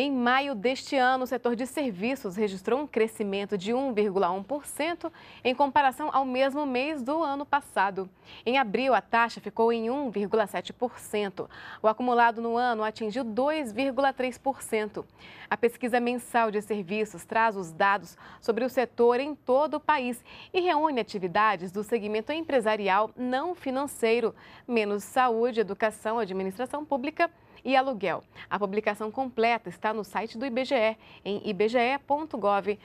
Em maio deste ano, o setor de serviços registrou um crescimento de 1,1% em comparação ao mesmo mês do ano passado. Em abril, a taxa ficou em 1,7%. O acumulado no ano atingiu 2,3%. A pesquisa mensal de serviços traz os dados sobre o setor em todo o país e reúne atividades do segmento empresarial não financeiro, menos saúde, educação, administração pública e aluguel. A publicação completa está está no site do IBGE, em ibge.gov.br.